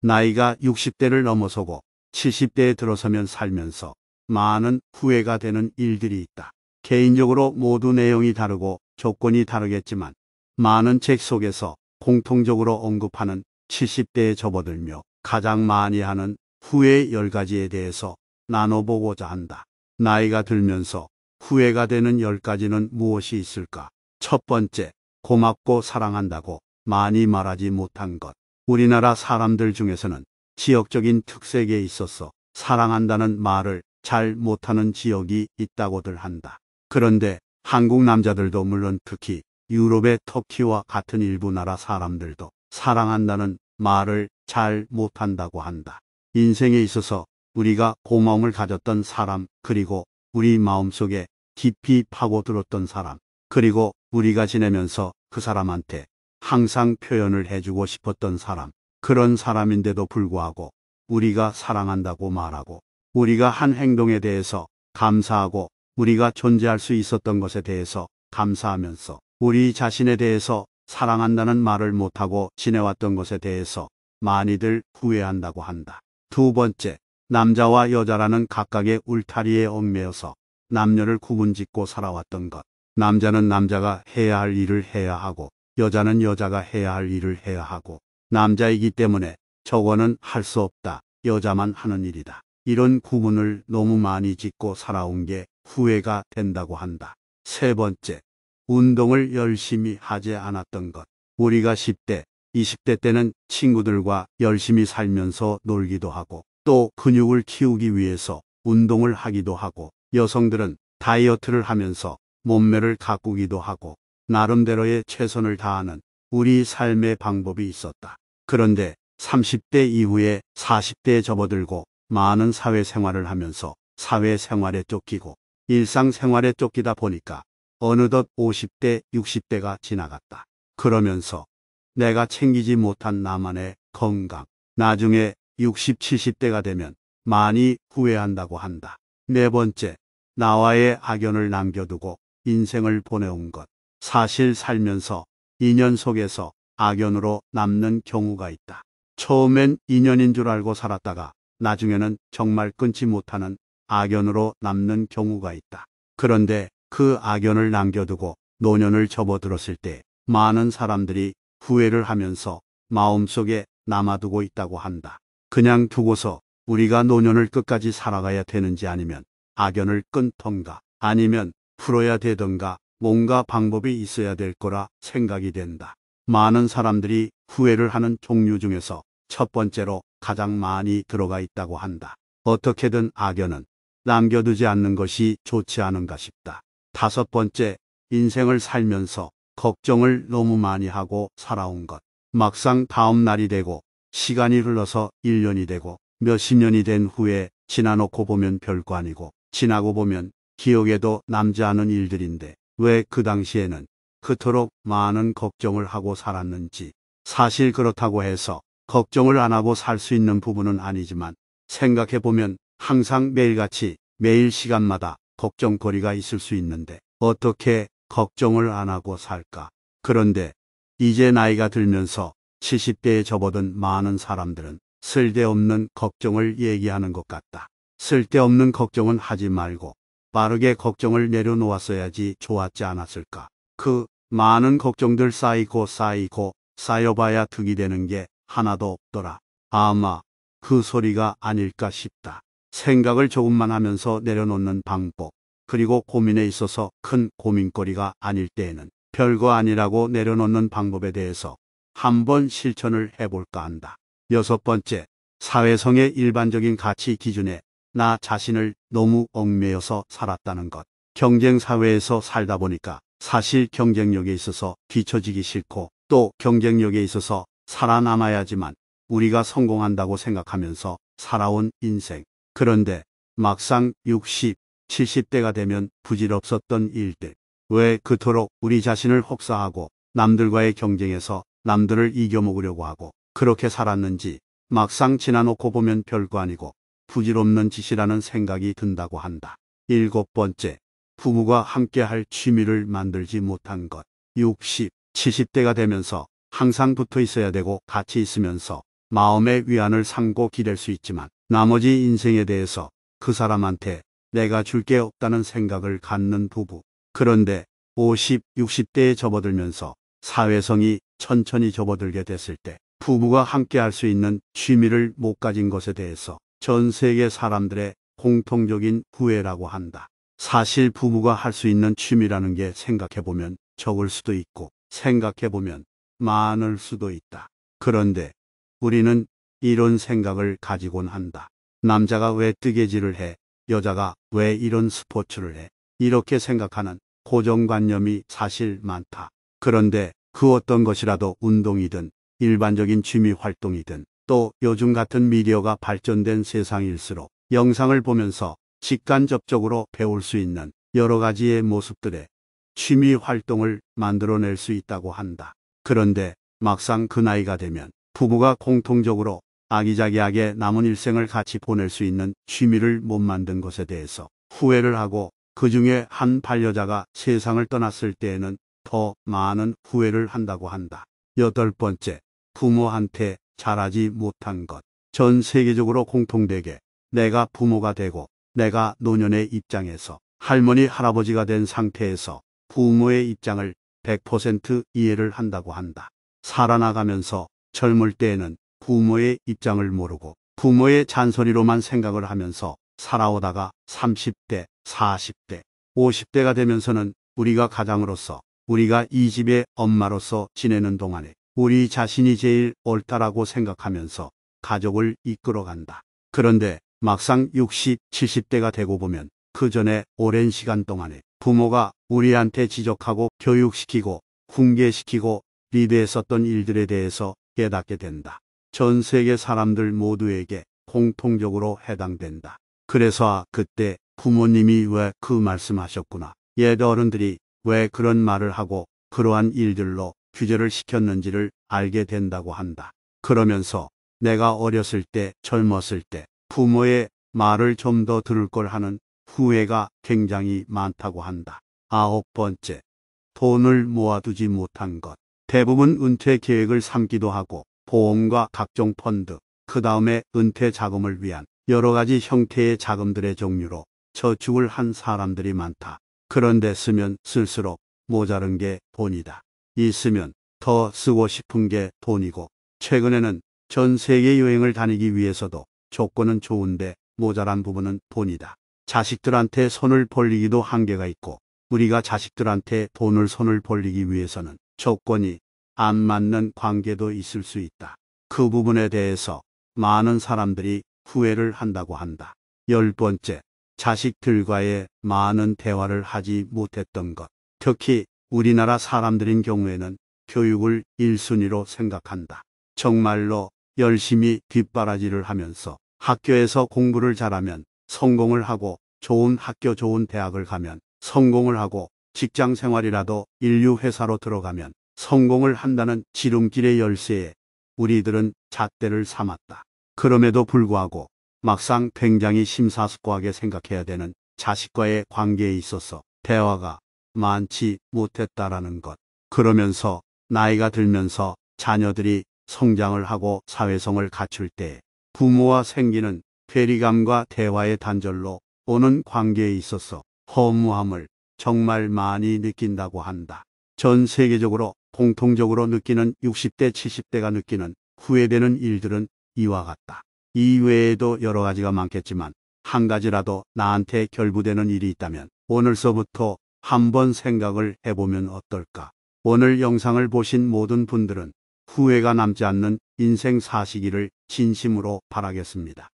나이가 60대를 넘어서고 70대에 들어서면 살면서 많은 후회가 되는 일들이 있다. 개인적으로 모두 내용이 다르고 조건이 다르겠지만 많은 책 속에서 공통적으로 언급하는 70대에 접어들며 가장 많이 하는 후회 10가지에 대해서 나눠보고자 한다. 나이가 들면서 후회가 되는 10가지는 무엇이 있을까? 첫 번째, 고맙고 사랑한다고 많이 말하지 못한 것. 우리나라 사람들 중에서는 지역적인 특색에 있어서 사랑한다는 말을 잘 못하는 지역이 있다고들 한다. 그런데 한국 남자들도 물론 특히 유럽의 터키와 같은 일부 나라 사람들도 사랑한다는 말을 잘 못한다고 한다. 인생에 있어서 우리가 고마움을 가졌던 사람, 그리고 우리 마음속에 깊이 파고들었던 사람, 그리고 우리가 지내면서 그 사람한테 항상 표현을 해주고 싶었던 사람, 그런 사람인데도 불구하고 우리가 사랑한다고 말하고 우리가 한 행동에 대해서 감사하고 우리가 존재할 수 있었던 것에 대해서 감사하면서 우리 자신에 대해서 사랑한다는 말을 못하고 지내왔던 것에 대해서 많이들 후회한다고 한다. 두 번째, 남자와 여자라는 각각의 울타리에 얽매여서 남녀를 구분짓고 살아왔던 것. 남자는 남자가 해야 할 일을 해야 하고 여자는 여자가 해야 할 일을 해야 하고 남자이기 때문에 저거는 할 수 없다. 여자만 하는 일이다. 이런 구문을 너무 많이 짓고 살아온 게 후회가 된다고 한다. 세 번째, 운동을 열심히 하지 않았던 것. 우리가 10대, 20대 때는 친구들과 열심히 살면서 놀기도 하고 또 근육을 키우기 위해서 운동을 하기도 하고 여성들은 다이어트를 하면서 몸매를 가꾸기도 하고 나름대로의 최선을 다하는 우리 삶의 방법이 있었다. 그런데 30대 이후에 40대에 접어들고 많은 사회생활을 하면서 사회생활에 쫓기고 일상생활에 쫓기다 보니까 어느덧 50대, 60대가 지나갔다. 그러면서 내가 챙기지 못한 나만의 건강, 나중에 60, 70대가 되면 많이 후회한다고 한다. 네 번째, 나와의 악연을 남겨두고 인생을 보내온 것. 사실 살면서 인연 속에서 악연으로 남는 경우가 있다. 처음엔 인연인 줄 알고 살았다가 나중에는 정말 끊지 못하는 악연으로 남는 경우가 있다. 그런데 그 악연을 남겨두고 노년을 접어들었을 때 많은 사람들이 후회를 하면서 마음속에 남아두고 있다고 한다. 그냥 두고서 우리가 노년을 끝까지 살아가야 되는지 아니면 악연을 끊던가 아니면 풀어야 되던가 뭔가 방법이 있어야 될 거라 생각이 된다. 많은 사람들이 후회를 하는 종류 중에서 첫 번째로 가장 많이 들어가 있다고 한다. 어떻게든 악연은 남겨두지 않는 것이 좋지 않은가 싶다. 다섯 번째, 인생을 살면서 걱정을 너무 많이 하고 살아온 것. 막상 다음 날이 되고 시간이 흘러서 1년이 되고 몇 십 년이 된 후에 지나놓고 보면 별거 아니고 지나고 보면 기억에도 남지 않은 일들인데 왜그 당시에는 그토록 많은 걱정을 하고 살았는지 사실 그렇다고 해서 걱정을 안 하고 살 수 있는 부분은 아니지만 생각해보면 항상 매일같이 매일 시간마다 걱정거리가 있을 수 있는데 어떻게 걱정을 안 하고 살까? 그런데 이제 나이가 들면서 70대에 접어든 많은 사람들은 쓸데없는 걱정을 얘기하는 것 같다. 쓸데없는 걱정은 하지 말고 빠르게 걱정을 내려놓았어야지 좋았지 않았을까. 그 많은 걱정들 쌓이고 쌓이고 쌓여봐야 득이 되는 게 하나도 없더라. 아마 그 소리가 아닐까 싶다. 생각을 조금만 하면서 내려놓는 방법. 그리고 고민에 있어서 큰 고민거리가 아닐 때에는 별거 아니라고 내려놓는 방법에 대해서 한번 실천을 해볼까 한다. 여섯 번째, 사회성의 일반적인 가치 기준에 나 자신을 너무 얽매여서 살았다는 것. 경쟁 사회에서 살다 보니까 사실 경쟁력에 있어서 뒤처지기 싫고 또 경쟁력에 있어서 살아남아야지만 우리가 성공한다고 생각하면서 살아온 인생. 그런데 막상 60, 70대가 되면 부질없었던 일들. 왜 그토록 우리 자신을 혹사하고 남들과의 경쟁에서 남들을 이겨먹으려고 하고 그렇게 살았는지 막상 지나놓고 보면 별거 아니고 부질없는 짓이라는 생각이 든다고 한다. 일곱 번째, 부부가 함께 할 취미를 만들지 못한 것. 60, 70대가 되면서 항상 붙어 있어야 되고 같이 있으면서 마음의 위안을 삼고 기댈 수 있지만 나머지 인생에 대해서 그 사람한테 내가 줄 게 없다는 생각을 갖는 부부. 그런데 50, 60대에 접어들면서 사회성이 천천히 접어들게 됐을 때 부부가 함께 할 수 있는 취미를 못 가진 것에 대해서 전 세계 사람들의 공통적인 후회라고 한다. 사실 부부가 할 수 있는 취미라는 게 생각해보면 적을 수도 있고 생각해보면 많을 수도 있다. 그런데 우리는 이런 생각을 가지곤 한다. 남자가 왜 뜨개질을 해? 여자가 왜 이런 스포츠를 해? 이렇게 생각하는 고정관념이 사실 많다. 그런데 그 어떤 것이라도 운동이든 일반적인 취미 활동이든 또 요즘 같은 미디어가 발전된 세상일수록 영상을 보면서 직간접적으로 배울 수 있는 여러 가지의 모습들의 취미 활동을 만들어낼 수 있다고 한다. 그런데 막상 그 나이가 되면 부부가 공통적으로 아기자기하게 남은 일생을 같이 보낼 수 있는 취미를 못 만든 것에 대해서 후회를 하고 그 중에 한 반려자가 세상을 떠났을 때에는 더 많은 후회를 한다고 한다. 여덟 번째, 부모한테 잘하지 못한 것. 전 세계적으로 공통되게 내가 부모가 되고 내가 노년의 입장에서 할머니 할아버지가 된 상태에서 부모의 입장을 100% 이해를 한다고 한다. 살아나가면서 젊을 때에는 부모의 입장을 모르고 부모의 잔소리로만 생각을 하면서 살아오다가 30대, 40대, 50대가 되면서는 우리가 가장으로서 우리가 이 집의 엄마로서 지내는 동안에 우리 자신이 제일 옳다라고 생각하면서 가족을 이끌어간다. 그런데 막상 60, 70대가 되고 보면 그 전에 오랜 시간 동안에 부모가 우리한테 지적하고 교육시키고 훈계시키고 리드했었던 일들에 대해서 깨닫게 된다. 전 세계 사람들 모두에게 공통적으로 해당된다. 그래서 아, 그때 부모님이 왜 그 말씀하셨구나. 옛 어른들이 왜 그런 말을 하고 그러한 일들로 규제를 시켰는지를 알게 된다고 한다. 그러면서 내가 어렸을 때 젊었을 때 부모의 말을 좀 더 들을 걸 하는 후회가 굉장히 많다고 한다. 아홉 번째, 돈을 모아두지 못한 것. 대부분 은퇴 계획을 삼기도 하고 보험과 각종 펀드, 그 다음에 은퇴 자금을 위한 여러 가지 형태의 자금들의 종류로 저축을 한 사람들이 많다. 그런데 쓰면 쓸수록 모자른 게 돈이다. 있으면 더 쓰고 싶은 게 돈이고 최근에는 전 세계 여행을 다니기 위해서도 조건은 좋은데 모자란 부분은 돈이다. 자식들한테 손을 벌리기도 한계가 있고 우리가 자식들한테 돈을 손을 벌리기 위해서는 조건이 안 맞는 관계도 있을 수 있다. 그 부분에 대해서 많은 사람들이 후회를 한다고 한다. 열 번째, 자식들과의 많은 대화를 하지 못했던 것. 특히 우리나라 사람들인 경우에는 교육을 1순위로 생각한다. 정말로 열심히 뒷바라지를 하면서 학교에서 공부를 잘하면 성공을 하고 좋은 학교 좋은 대학을 가면 성공을 하고 직장 생활이라도 인류 회사로 들어가면 성공을 한다는 지름길의 열쇠에 우리들은 잣대를 삼았다. 그럼에도 불구하고 막상 굉장히 심사숙고하게 생각해야 되는 자식과의 관계에 있어서 대화가 많지 못했다라는 것. 그러면서 나이가 들면서 자녀들이 성장을 하고 사회성을 갖출 때 부모와 생기는 괴리감과 대화의 단절로 오는 관계에 있어서 허무함을 정말 많이 느낀다고 한다. 전 세계적으로 공통적으로 느끼는 60대, 70대가 느끼는 후회되는 일들은 이와 같다. 이 외에도 여러 가지가 많겠지만 한 가지라도 나한테 결부되는 일이 있다면 오늘서부터 한번 생각을 해보면 어떨까. 오늘 영상을 보신 모든 분들은 후회가 남지 않는 인생 사시기를 진심으로 바라겠습니다.